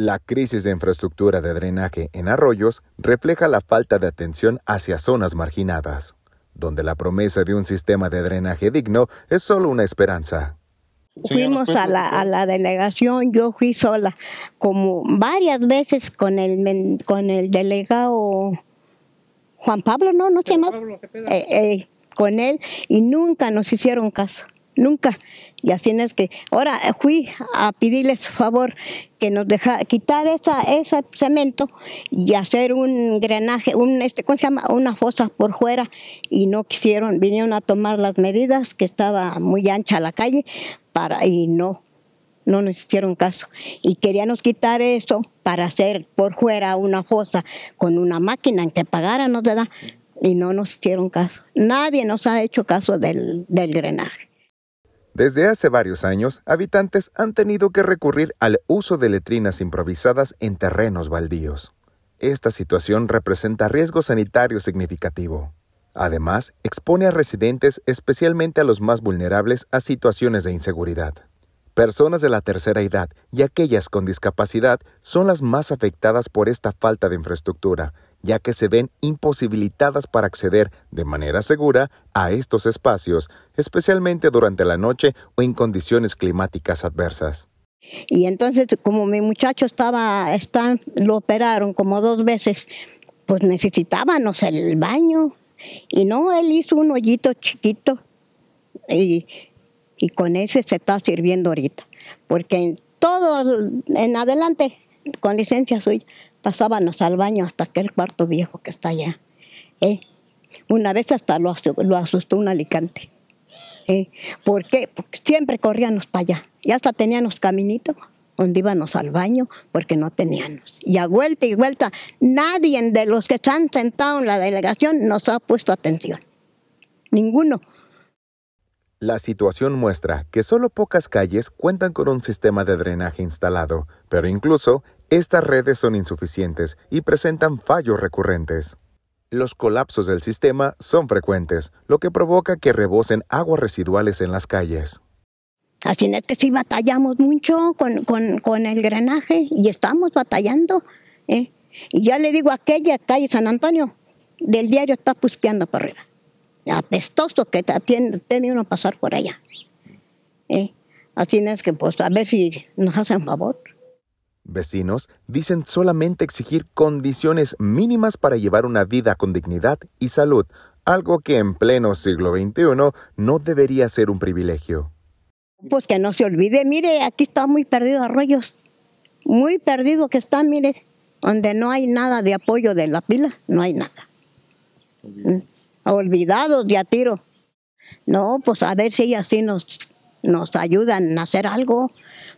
La crisis de infraestructura de drenaje en arroyos refleja la falta de atención hacia zonas marginadas, donde la promesa de un sistema de drenaje digno es solo una esperanza. Fuimos a la, a la delegación, yo fui sola, como varias veces con el, con el delegado Juan Pablo, no, no se llama, eh, eh, con él, y nunca nos hicieron caso nunca. Y así es que ahora eh, fui a pedirles favor que nos deja quitar esa ese cemento y hacer un drenaje, un este ¿cómo se llama? una fosa por fuera y no quisieron, vinieron a tomar las medidas que estaba muy ancha la calle para y no no nos hicieron caso y nos quitar eso para hacer por fuera una fosa con una máquina en que pagara, no te da y no nos hicieron caso. Nadie nos ha hecho caso del, del drenaje. Desde hace varios años, habitantes han tenido que recurrir al uso de letrinas improvisadas en terrenos baldíos. Esta situación representa riesgo sanitario significativo. Además, expone a residentes, especialmente a los más vulnerables, a situaciones de inseguridad. Personas de la tercera edad y aquellas con discapacidad son las más afectadas por esta falta de infraestructura, ya que se ven imposibilitadas para acceder de manera segura a estos espacios, especialmente durante la noche o en condiciones climáticas adversas. Y entonces, como mi muchacho estaba, lo operaron como dos veces, pues necesitábamos el baño. Y no, él hizo un hoyito chiquito y y con ese se está sirviendo ahorita, porque en todo, en adelante, con licencia suya, pasábamos al baño hasta aquel cuarto viejo que está allá. ¿eh? Una vez hasta lo asustó, un alicante. ¿eh? ¿Por Porque siempre corríamos para allá. Y hasta teníamos caminito donde íbamos al baño porque no teníamos. Y a vuelta y vuelta, nadie de los que están sentados en la delegación nos ha puesto atención. Ninguno. La situación muestra que solo pocas calles cuentan con un sistema de drenaje instalado, pero incluso estas redes son insuficientes y presentan fallos recurrentes. Los colapsos del sistema son frecuentes, lo que provoca que rebosen aguas residuales en las calles. Así es que sí batallamos mucho con, el drenaje y estamos batallando. ¿eh? Y ya le digo aquella calle San Antonio, del diario está puspeando para arriba apestoso que tiene, tiene uno pasar por allá. ¿Eh? Así es que pues a ver si nos hacen favor. Vecinos dicen solamente exigir condiciones mínimas para llevar una vida con dignidad y salud, algo que en pleno siglo XXI no debería ser un privilegio. Pues que no se olvide, mire, aquí está muy perdido Arroyos, muy perdido que está, mire, donde no hay nada de apoyo de la pila, no hay nada. ¿Mm? olvidados de a tiro. No, pues a ver si así nos, nos ayudan a hacer algo.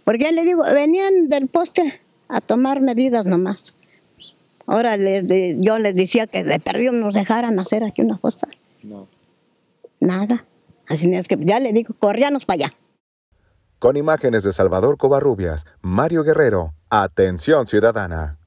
Porque ya le digo, venían del poste a tomar medidas nomás. Ahora yo les decía que de perdido nos dejaran hacer aquí una cosa. No. Nada. Así es que ya le digo, corríanos para allá. Con imágenes de Salvador Covarrubias, Mario Guerrero, Atención Ciudadana.